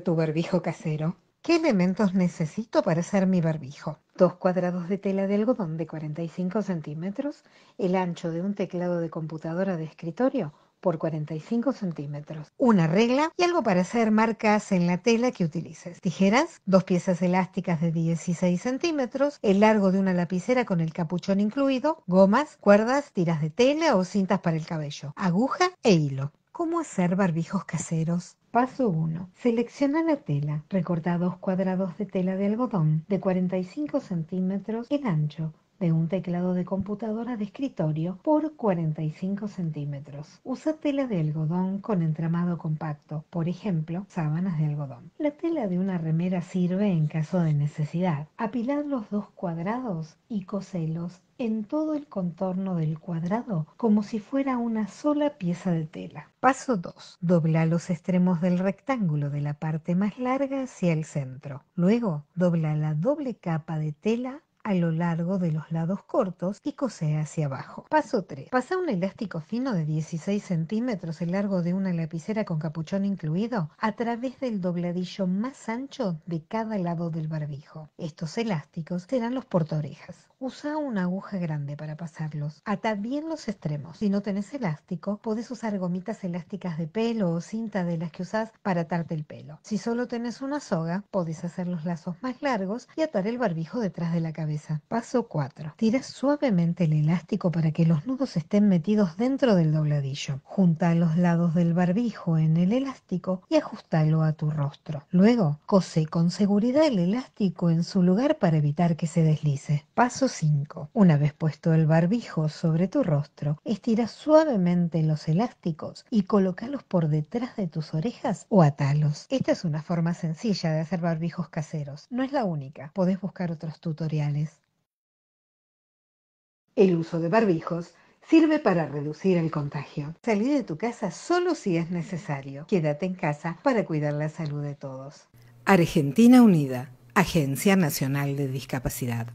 tu barbijo casero. ¿Qué elementos necesito para hacer mi barbijo? Dos cuadrados de tela de algodón de 45 centímetros, el ancho de un teclado de computadora de escritorio por 45 centímetros, una regla y algo para hacer marcas en la tela que utilices. Tijeras, dos piezas elásticas de 16 centímetros, el largo de una lapicera con el capuchón incluido, gomas, cuerdas, tiras de tela o cintas para el cabello, aguja e hilo. ¿Cómo hacer barbijos caseros? Paso 1. Selecciona la tela. Recorta dos cuadrados de tela de algodón de 45 centímetros en ancho de un teclado de computadora de escritorio por 45 centímetros. Usa tela de algodón con entramado compacto, por ejemplo, sábanas de algodón. La tela de una remera sirve en caso de necesidad. Apilad los dos cuadrados y coselos en todo el contorno del cuadrado como si fuera una sola pieza de tela. Paso 2. Dobla los extremos del rectángulo de la parte más larga hacia el centro. Luego, dobla la doble capa de tela a lo largo de los lados cortos y cosea hacia abajo. Paso 3. Pasa un elástico fino de 16 centímetros, el largo de una lapicera con capuchón incluido, a través del dobladillo más ancho de cada lado del barbijo. Estos elásticos serán los portorejas. Usa una aguja grande para pasarlos. Ata bien los extremos. Si no tenés elástico, podés usar gomitas elásticas de pelo o cinta de las que usás para atarte el pelo. Si solo tenés una soga, podés hacer los lazos más largos y atar el barbijo detrás de la cabeza. Paso 4. Tira suavemente el elástico para que los nudos estén metidos dentro del dobladillo. Junta los lados del barbijo en el elástico y ajustalo a tu rostro. Luego, cose con seguridad el elástico en su lugar para evitar que se deslice. Paso una vez puesto el barbijo sobre tu rostro, estira suavemente los elásticos y colócalos por detrás de tus orejas o atalos. Esta es una forma sencilla de hacer barbijos caseros. No es la única. Podés buscar otros tutoriales. El uso de barbijos sirve para reducir el contagio. Salí de tu casa solo si es necesario. Quédate en casa para cuidar la salud de todos. Argentina Unida, Agencia Nacional de Discapacidad.